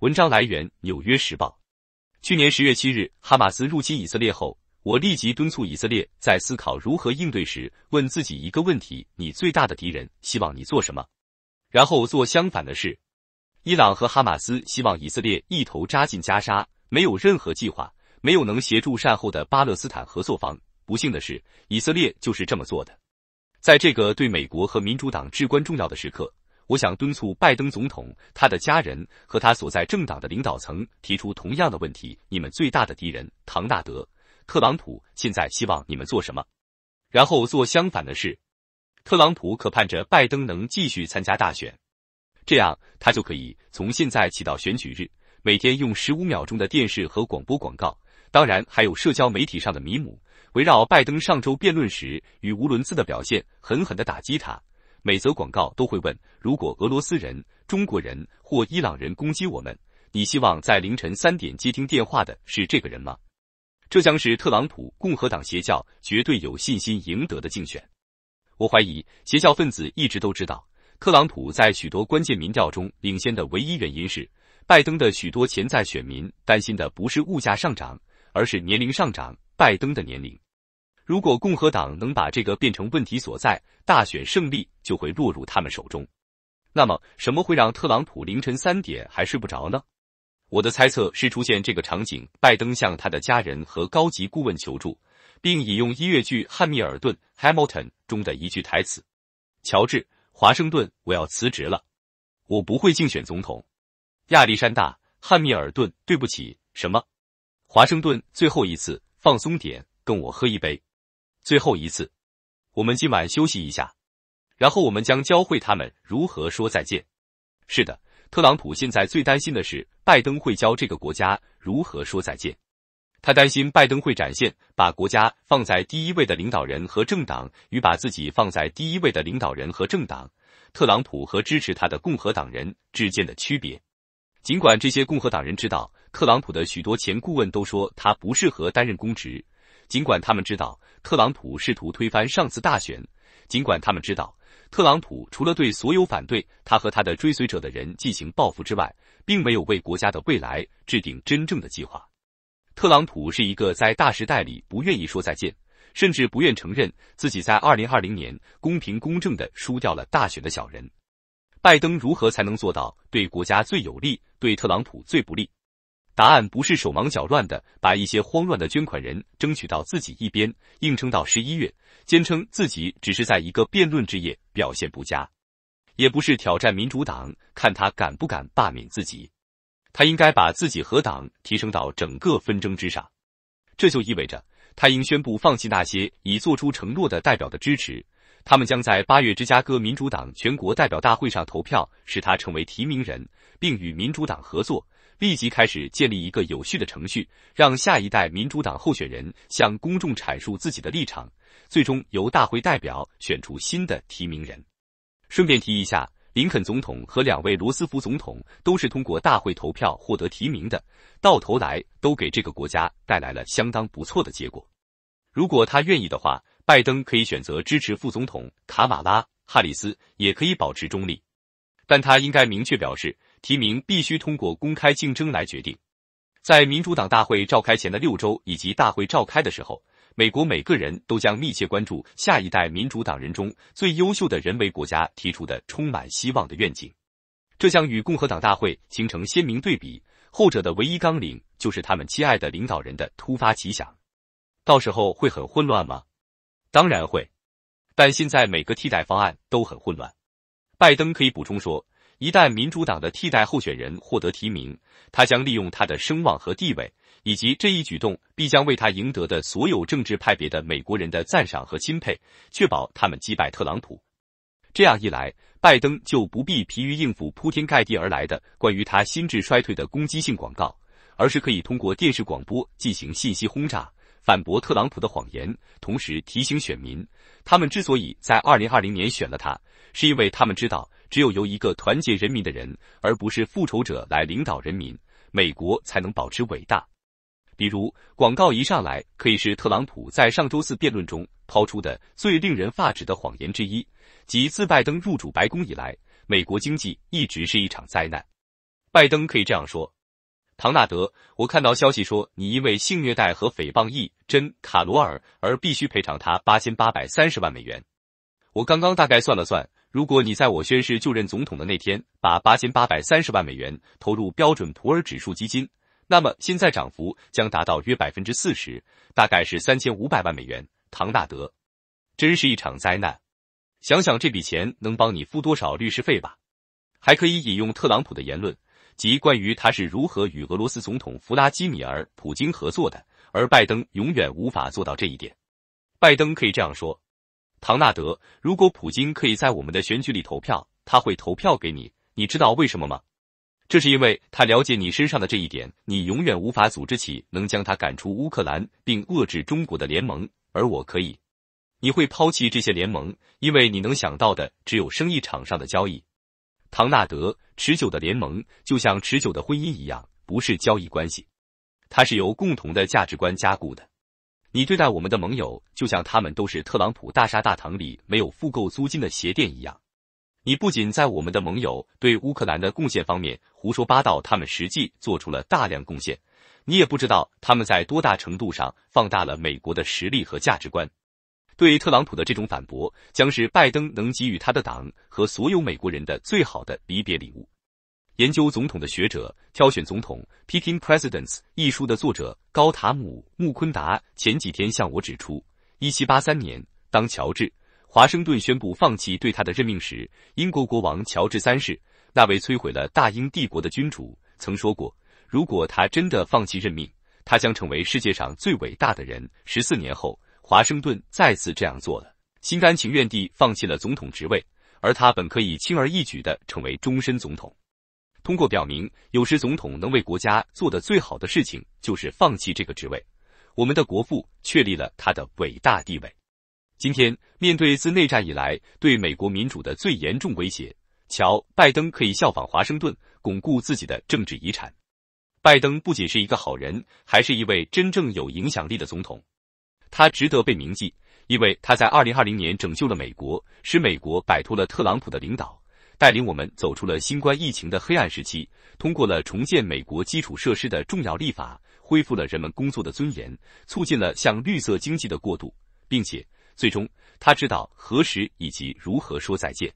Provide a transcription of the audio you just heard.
文章来源《纽约时报》。去年十月七日，哈马斯入侵以色列后，我立即敦促以色列在思考如何应对时，问自己一个问题：你最大的敌人希望你做什么？然后做相反的事。伊朗和哈马斯希望以色列一头扎进加沙，没有任何计划，没有能协助善后的巴勒斯坦合作方。不幸的是，以色列就是这么做的。在这个对美国和民主党至关重要的时刻。我想敦促拜登总统、他的家人和他所在政党的领导层提出同样的问题：你们最大的敌人唐纳德·特朗普现在希望你们做什么？然后做相反的事。特朗普可盼着拜登能继续参加大选，这样他就可以从现在起到选举日，每天用十五秒钟的电视和广播广告，当然还有社交媒体上的迷母，围绕拜登上周辩论时语无伦次的表现，狠狠的打击他。每则广告都会问：如果俄罗斯人、中国人或伊朗人攻击我们，你希望在凌晨三点接听电话的是这个人吗？这将是特朗普共和党邪教绝对有信心赢得的竞选。我怀疑邪教分子一直都知道，特朗普在许多关键民调中领先的唯一原因是，拜登的许多潜在选民担心的不是物价上涨，而是年龄上涨。拜登的年龄。如果共和党能把这个变成问题所在，大选胜利就会落入他们手中。那么，什么会让特朗普凌晨三点还睡不着呢？我的猜测是，出现这个场景，拜登向他的家人和高级顾问求助，并引用音乐剧《汉密尔顿》（Hamilton） 中的一句台词：“乔治·华盛顿，我要辞职了，我不会竞选总统。”亚历山大·汉密尔顿，对不起。什么？华盛顿，最后一次，放松点，跟我喝一杯。最后一次，我们今晚休息一下，然后我们将教会他们如何说再见。是的，特朗普现在最担心的是拜登会教这个国家如何说再见。他担心拜登会展现把国家放在第一位的领导人和政党与把自己放在第一位的领导人和政党。特朗普和支持他的共和党人之间的区别。尽管这些共和党人知道，特朗普的许多前顾问都说他不适合担任公职，尽管他们知道。特朗普试图推翻上次大选，尽管他们知道，特朗普除了对所有反对他和他的追随者的人进行报复之外，并没有为国家的未来制定真正的计划。特朗普是一个在大时代里不愿意说再见，甚至不愿承认自己在二零二零年公平公正的输掉了大选的小人。拜登如何才能做到对国家最有利，对特朗普最不利？答案不是手忙脚乱的把一些慌乱的捐款人争取到自己一边，硬撑到十一月，坚称自己只是在一个辩论之夜表现不佳；也不是挑战民主党，看他敢不敢罢免自己。他应该把自己和党提升到整个纷争之上。这就意味着他应宣布放弃那些已做出承诺的代表的支持，他们将在八月芝加哥民主党全国代表大会上投票使他成为提名人，并与民主党合作。立即开始建立一个有序的程序，让下一代民主党候选人向公众阐述自己的立场，最终由大会代表选出新的提名人。顺便提一下，林肯总统和两位罗斯福总统都是通过大会投票获得提名的，到头来都给这个国家带来了相当不错的结果。如果他愿意的话，拜登可以选择支持副总统卡马拉·哈里斯，也可以保持中立，但他应该明确表示。提名必须通过公开竞争来决定。在民主党大会召开前的六周，以及大会召开的时候，美国每个人都将密切关注下一代民主党人中最优秀的人为国家提出的充满希望的愿景。这将与共和党大会形成鲜明对比，后者的唯一纲领就是他们亲爱的领导人的突发奇想。到时候会很混乱吗？当然会，但现在每个替代方案都很混乱。拜登可以补充说。一旦民主党的替代候选人获得提名，他将利用他的声望和地位，以及这一举动必将为他赢得的所有政治派别的美国人的赞赏和钦佩，确保他们击败特朗普。这样一来，拜登就不必疲于应付铺天盖地而来的关于他心智衰退的攻击性广告，而是可以通过电视广播进行信息轰炸，反驳特朗普的谎言，同时提醒选民，他们之所以在二零二零年选了他。是因为他们知道，只有由一个团结人民的人，而不是复仇者来领导人民，美国才能保持伟大。比如，广告一上来可以是特朗普在上周四辩论中抛出的最令人发指的谎言之一，即自拜登入主白宫以来，美国经济一直是一场灾难。拜登可以这样说：“唐纳德，我看到消息说你因为性虐待和诽谤一真卡罗尔而必须赔偿他八千八百三十万美元。我刚刚大概算了算。”如果你在我宣誓就任总统的那天把八千八百三十万美元投入标准普尔指数基金，那么现在涨幅将达到约百分之四十，大概是三千五百万美元。唐纳德，真是一场灾难！想想这笔钱能帮你付多少律师费吧。还可以引用特朗普的言论，及关于他是如何与俄罗斯总统弗拉基米尔·普京合作的，而拜登永远无法做到这一点。拜登可以这样说。唐纳德，如果普京可以在我们的选举里投票，他会投票给你。你知道为什么吗？这是因为他了解你身上的这一点。你永远无法组织起能将他赶出乌克兰并遏制中国的联盟，而我可以。你会抛弃这些联盟，因为你能想到的只有生意场上的交易。唐纳德，持久的联盟就像持久的婚姻一样，不是交易关系，它是由共同的价值观加固的。你对待我们的盟友，就像他们都是特朗普大厦大堂里没有付够租金的鞋垫一样。你不仅在我们的盟友对乌克兰的贡献方面胡说八道，他们实际做出了大量贡献，你也不知道他们在多大程度上放大了美国的实力和价值观。对特朗普的这种反驳，将是拜登能给予他的党和所有美国人的最好的离别礼物。研究总统的学者、挑选总统 （Picking Presidents） 一书的作者高塔姆·穆昆达前几天向我指出，1783年，当乔治·华盛顿宣布放弃对他的任命时，英国国王乔治三世，那位摧毁了大英帝国的君主，曾说过：“如果他真的放弃任命，他将成为世界上最伟大的人。”十四年后，华盛顿再次这样做了，心甘情愿地放弃了总统职位，而他本可以轻而易举地成为终身总统。通过表明，有时总统能为国家做的最好的事情就是放弃这个职位。我们的国父确立了他的伟大地位。今天，面对自内战以来对美国民主的最严重威胁，乔·拜登可以效仿华盛顿，巩固自己的政治遗产。拜登不仅是一个好人，还是一位真正有影响力的总统。他值得被铭记，因为他在2020年拯救了美国，使美国摆脱了特朗普的领导。带领我们走出了新冠疫情的黑暗时期，通过了重建美国基础设施的重要立法，恢复了人们工作的尊严，促进了向绿色经济的过渡，并且最终他知道何时以及如何说再见。